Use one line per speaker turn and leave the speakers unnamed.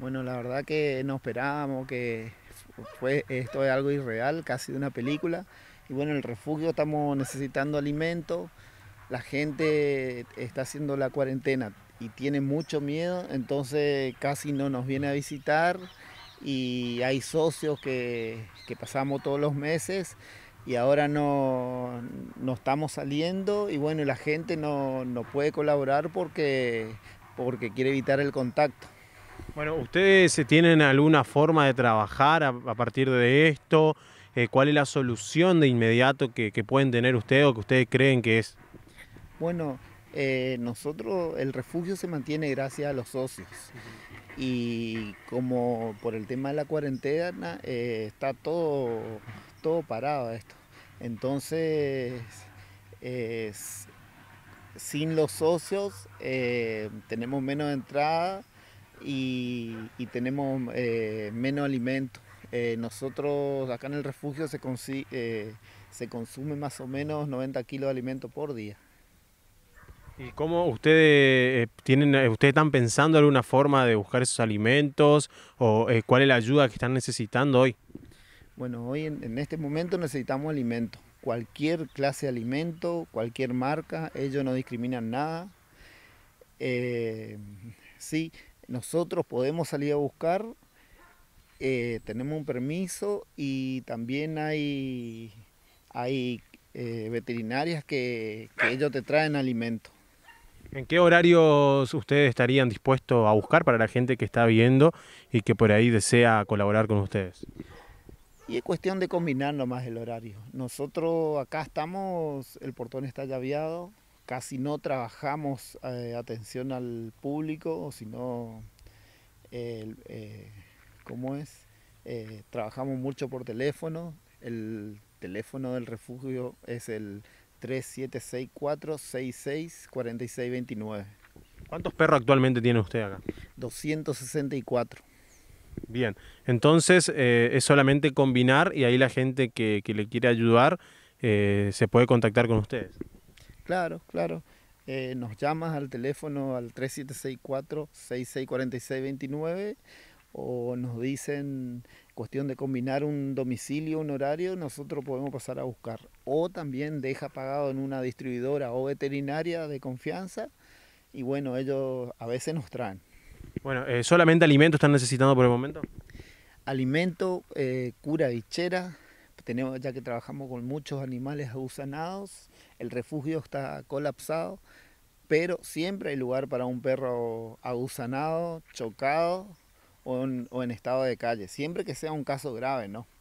Bueno, la verdad que no esperábamos que esto es algo irreal, casi de una película. Y bueno, el refugio estamos necesitando alimento, la gente está haciendo la cuarentena y tiene mucho miedo, entonces casi no nos viene a visitar y hay socios que, pasamos todos los meses y ahora no, no, estamos saliendo y bueno, la gente no, no puede colaborar porque, porque quiere evitar el contacto. Bueno,
¿ustedes eh, tienen alguna forma de trabajar a, partir de esto? Eh, ¿Cuál es la solución de inmediato que, pueden tener ustedes o que ustedes creen que es?
Bueno, eh, nosotros, el refugio se mantiene gracias a los socios. Y como por el tema de la cuarentena, está todo, todo parado esto. Entonces, sin los socios tenemos menos entrada y, tenemos eh, menos alimento. Eh, nosotros acá en el refugio se, eh, se consume más o menos 90 kilos de alimento por día. ¿Y cómo
ustedes tienen, ustedes están pensando alguna forma de buscar esos alimentos o cuál es la ayuda que están necesitando hoy?
Bueno, hoy en, este momento necesitamos alimentos, cualquier clase de alimento, cualquier marca, ellos no discriminan nada. sí, nosotros podemos salir a buscar, eh, tenemos un permiso y también hay, hay eh, veterinarias que, ellos te traen alimento. ¿En
qué horarios ustedes estarían dispuestos a buscar para la gente que está viendo y que por ahí desea colaborar con ustedes?
Y es cuestión de combinar nomás el horario. Nosotros acá estamos, el portón está llaveado, casi no trabajamos eh, atención al público, sino, eh, ¿cómo es? Eh, trabajamos mucho por teléfono. El teléfono del refugio es el 3764
¿Cuántos perros actualmente tiene usted acá?
264.
Bien, entonces es solamente combinar y ahí la gente que, que le quiere ayudar se puede contactar con ustedes.
Claro, claro. Eh, nos llamas al teléfono al 3764-664629 o nos dicen cuestión de combinar un domicilio, un horario, nosotros podemos pasar a buscar. O también deja pagado en una distribuidora o veterinaria de confianza y bueno, ellos a veces nos traen.
Bueno, eh, ¿solamente alimentos están necesitando por el momento?
Alimento, eh, cura bichera, tenemos, ya que trabajamos con muchos animales abusanados, el refugio está colapsado, pero siempre hay lugar para un perro agusanado, chocado o en, o en estado de calle, siempre que sea un caso grave, ¿no?